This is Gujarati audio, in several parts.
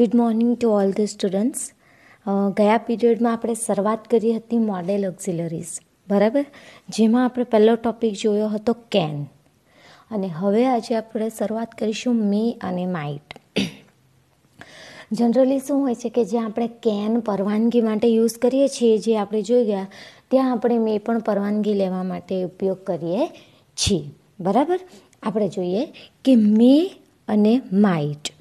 good morning to all the students ગયા પીરિયડમાં આપણે શરૂઆત કરી હતી મોડેલ ઓક્ઝિલરીઝ બરાબર જેમાં આપણે પહેલો ટોપિક જોયો હતો કેન અને હવે આજે આપણે શરૂઆત કરીશું મે અને માઇટ જનરલી શું હોય છે કે જ્યાં આપણે કેન પરવાનગી માટે યુઝ કરીએ છીએ જે આપણે જોઈ ગયા ત્યાં આપણે મે પણ પરવાનગી લેવા માટે ઉપયોગ કરીએ છીએ બરાબર આપણે જોઈએ કે મે અને માઇટ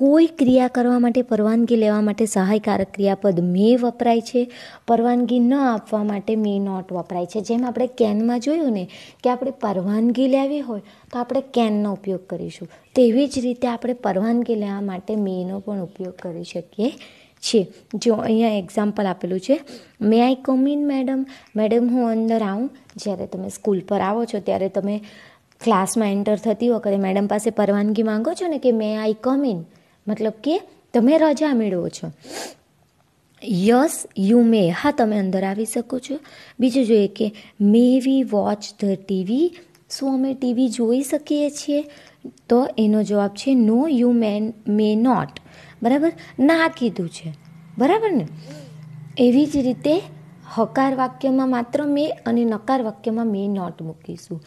કોઈ ક્રિયા કરવા માટે પરવાનગી લેવા માટે સહાયકારક ક્રિયાપદ મે વપરાય છે પરવાનગી ન આપવા માટે મે નોટ વપરાય છે જેમ આપણે કેનમાં જોયું ને કે આપણે પરવાનગી લેવી હોય તો આપણે કેનનો ઉપયોગ કરીશું તેવી જ રીતે આપણે પરવાનગી લેવા માટે મેનો પણ ઉપયોગ કરી શકીએ છીએ જો અહીંયા એક્ઝામ્પલ આપેલું છે may I come in madam madam હું અંદર આવું જ્યારે તમે સ્કૂલ પર આવો છો ત્યારે તમે ક્લાસમાં એન્ટર થતી વખતે મેડમ પાસે પરવાનગી માંગો છો ને કે મે આઈ કમ ઇન મતલબ કે તમે રજા મેળવો છો યસ યુ મે હા તમે અંદર આવી શકો છો બીજું જોઈએ કે may we watch the TV શું અમે ટીવી જોઈ શકીએ છીએ તો એનો જવાબ છે no you man may not બરાબર ના કીધું છે બરાબર ને એવી જ રીતે હકાર વાક્યમાં માત્ર મે અને નકાર વાક્યમાં મે નોટ મૂકીશું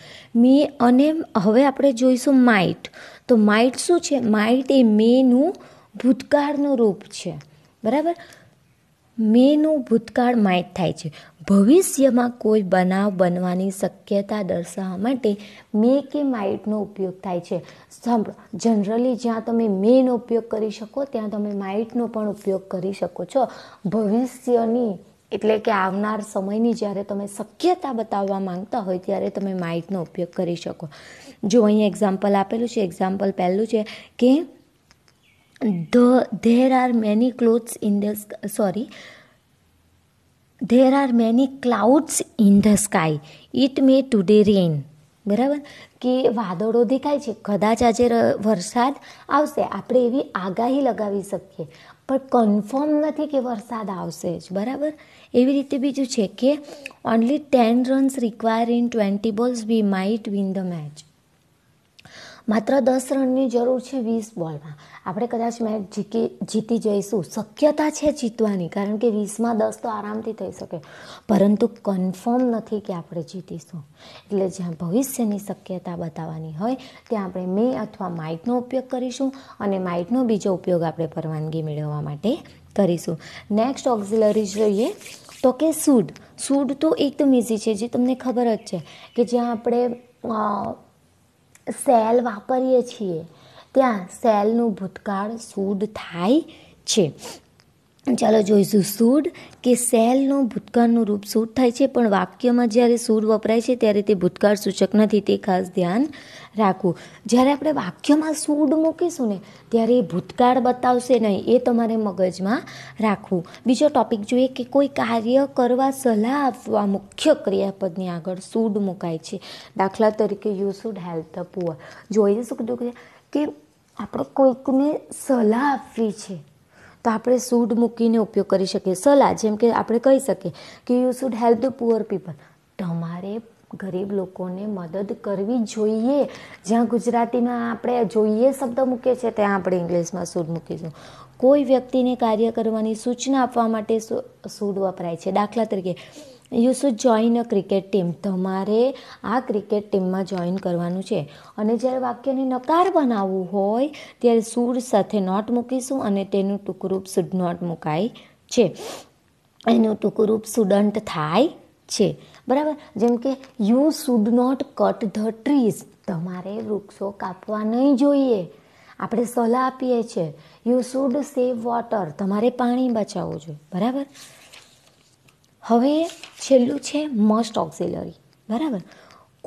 મે અને હવે આપણે જોઈશું માઇટ તો માઇટ શું છે માઇટ એ મેનું ભૂતકાળનું રૂપ છે બરાબર મેનું ભૂતકાળ માઇટ થાય છે ભવિષ્યમાં કોઈ બનાવ બનવાની શક્યતા દર્શાવવા માટે મે કે માઇટનો ઉપયોગ થાય છે સાંભળો જનરલી જ્યાં તમે મેનો ઉપયોગ કરી શકો ત્યાં તમે માઇટનો પણ ઉપયોગ કરી શકો છો ભવિષ્યની એટલે કે આવનાર સમયની જ્યારે તમે શક્યતા બતાવવા માંગતા હોય ત્યારે તમે માઇટનો ઉપયોગ કરી શકો જો અહીં એક્ઝામ્પલ આપેલું છે એક્ઝામ્પલ પહેલું છે કે the there are many clothes in the sorry there are many clouds in the sky it may today rain બરાબર કે વાદળો દેખાય છે કદાચ આજે વરસાદ આવશે આપણે એવી આગાહી લગાવી શકીએ પણ કન્ફર્મ નથી કે વરસાદ આવશે જ બરાબર એવી રીતે બીજું છે કે only ten runs require in twenty balls we might win the match માત્ર દસ રનની જરૂર છે વીસ બોલમાં આપણે કદાચ મેચ જીકી જીતી જઈશું શક્યતા છે જીતવાની કારણ કે વીસમાં દસ તો આરામથી થઈ શકે પરંતુ કન્ફર્મ નથી કે આપણે જીતીશું એટલે જ્યાં ભવિષ્યની શક્યતા બતાવવાની હોય ત્યાં આપણે મે અથવા માઇટનો ઉપયોગ કરીશું અને માઇકનો બીજો ઉપયોગ આપણે પરવાનગી મેળવવા માટે કરીશું નેક્સ્ટ ઓક્ઝિલરી જોઈએ તો કે સૂડ સૂડ તો એકદમ ઇઝી છે જે તમને ખબર જ છે કે જ્યાં આપણે સેલ વાપરીએ છીએ ત્યાં સેલનું ભૂતકાળ સૂદ થાય છે ચાલો જોઈશું સૂડ કે સેલનું ભૂતકાળનું રૂપ સૂડ થાય છે પણ વાક્યમાં જ્યારે સૂડ વપરાય છે ત્યારે તે ભૂતકાળ સૂચક નથી તે ખાસ ધ્યાન રાખવું જ્યારે આપણે વાક્યમાં સૂડ મૂકીશું ને ત્યારે એ ભૂતકાળ બતાવશે નહીં એ તમારે મગજમાં રાખવું બીજો ટોપિક જોઈએ કે કોઈ કાર્ય કરવા સલાહ આપવા મુખ્ય ક્રિયાપદની આગળ સૂડ મુકાય છે દાખલા તરીકે you should help the poor જોઈ શું કીધું કે આપણે કોઈકને સલાહ આપવી છે તો આપણે સૂડ મૂકીને ઉપયોગ કરી શકીએ સલાહ જેમ કે આપણે કહી શકીએ કે you should help the poor people તમારે ગરીબ લોકોને મદદ કરવી જોઈએ જ્યાં ગુજરાતીમાં આપણે જોઈએ શબ્દ મૂકીએ છીએ ત્યાં આપણે ઇંગ્લિશમાં સૂડ મૂકીશું કોઈ વ્યક્તિને કાર્ય કરવાની સૂચના આપવા માટે સૂડ વપરાય છે દાખલા તરીકે you should join a cricket team તમારે આ ક્રિકેટ ટીમમાં જોઈન કરવાનું છે અને જ્યારે વાક્યને નકાર બનાવવું હોય ત્યારે સૂડ સાથે નોટ મૂકીશું અને તેનું ટૂંકરૂપ સુડ નોટ મુકાય છે એનું ટૂંકરૂપ સુડન્ટ થાય છે બરાબર જેમ કે you should not cut the trees તમારે વૃક્ષો કાપવા નહીં જોઈએ આપણે સલાહ આપીએ છીએ યુ શુડ સેવ વોટર તમારે પાણી બચાવવું જોઈએ બરાબર હવે છેલ્લું છે મસ્ટ ઓક્સિલરી બરાબર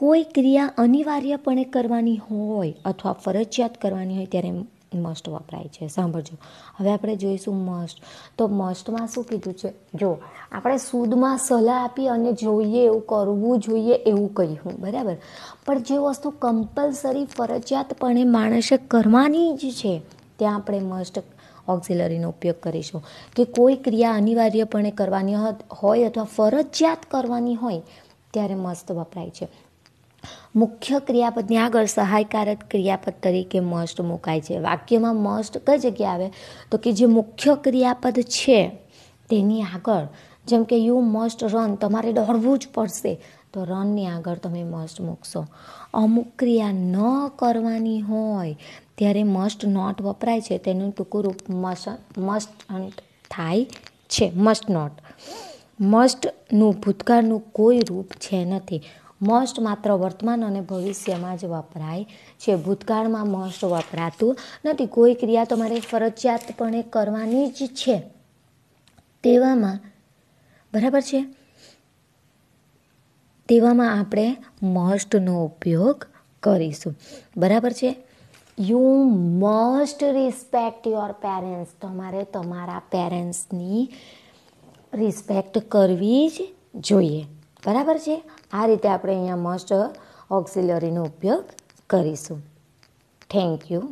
કોઈ ક્રિયા અનિવાર્યપણે કરવાની હોય અથવા ફરજિયાત કરવાની હોય ત્યારે મસ્ટ વપરાય છે સાંભળજો હવે આપણે જોઈશું મસ્ટ તો મસ્ટમાં શું કીધું છે જો આપણે સૂદમાં સલાહ આપી અને જોઈએ એવું કરવું જોઈએ એવું કહ્યું બરાબર પણ જે વસ્તુ કમ્પલસરી ફરજિયાતપણે માણસે કરવાની જ છે ત્યાં આપણે મસ્ટ ઓક્સિલરીનો ઉપયોગ કરીશું કે કોઈ ક્રિયા અનિવાર્યપણે કરવાની હોય અથવા ફરજિયાત કરવાની હોય ત્યારે મસ્ત વપરાય છે મુખ્ય ક્રિયાપદની આગળ સહાયકારક ક્રિયાપદ તરીકે મસ્ટ મુકાય છે વાક્યમાં મસ્ટ કઈ જગ્યાએ આવે તો કે જે મુખ્ય ક્રિયાપદ છે તેની આગળ જેમ કે યુ મસ્ટ રન તમારે દોડવું જ પડશે તો રનની આગળ તમે મસ્ટ મૂકશો અમુક ક્રિયા ન કરવાની હોય ત્યારે મસ્ટ નોટ વપરાય છે તેનું ટૂંકું રૂપ મસ્ટ મસ્ટ થાય છે મસ્ટ નોટ મસ્ટનું ભૂતકાળનું કોઈ રૂપ છે નથી મસ્ટ માત્ર વર્તમાન અને ભવિષ્યમાં જ વપરાય છે ભૂતકાળમાં મસ્ટ વપરાતું નથી કોઈ ક્રિયા તમારે ફરજિયાતપણે કરવાની જ છે તેવામાં બરાબર છે તેવામાં આપણે મસ્ટનો ઉપયોગ કરીશું બરાબર છે you must respect your parents તમારે તમારા પેરેન્ટ્સની રિસ્પેક્ટ કરવી જ જોઈએ બરાબર છે આ રીતે આપણે અહીંયા મસ્ટ ઓક્સિલરીનો ઉપયોગ કરીશું થેન્ક યુ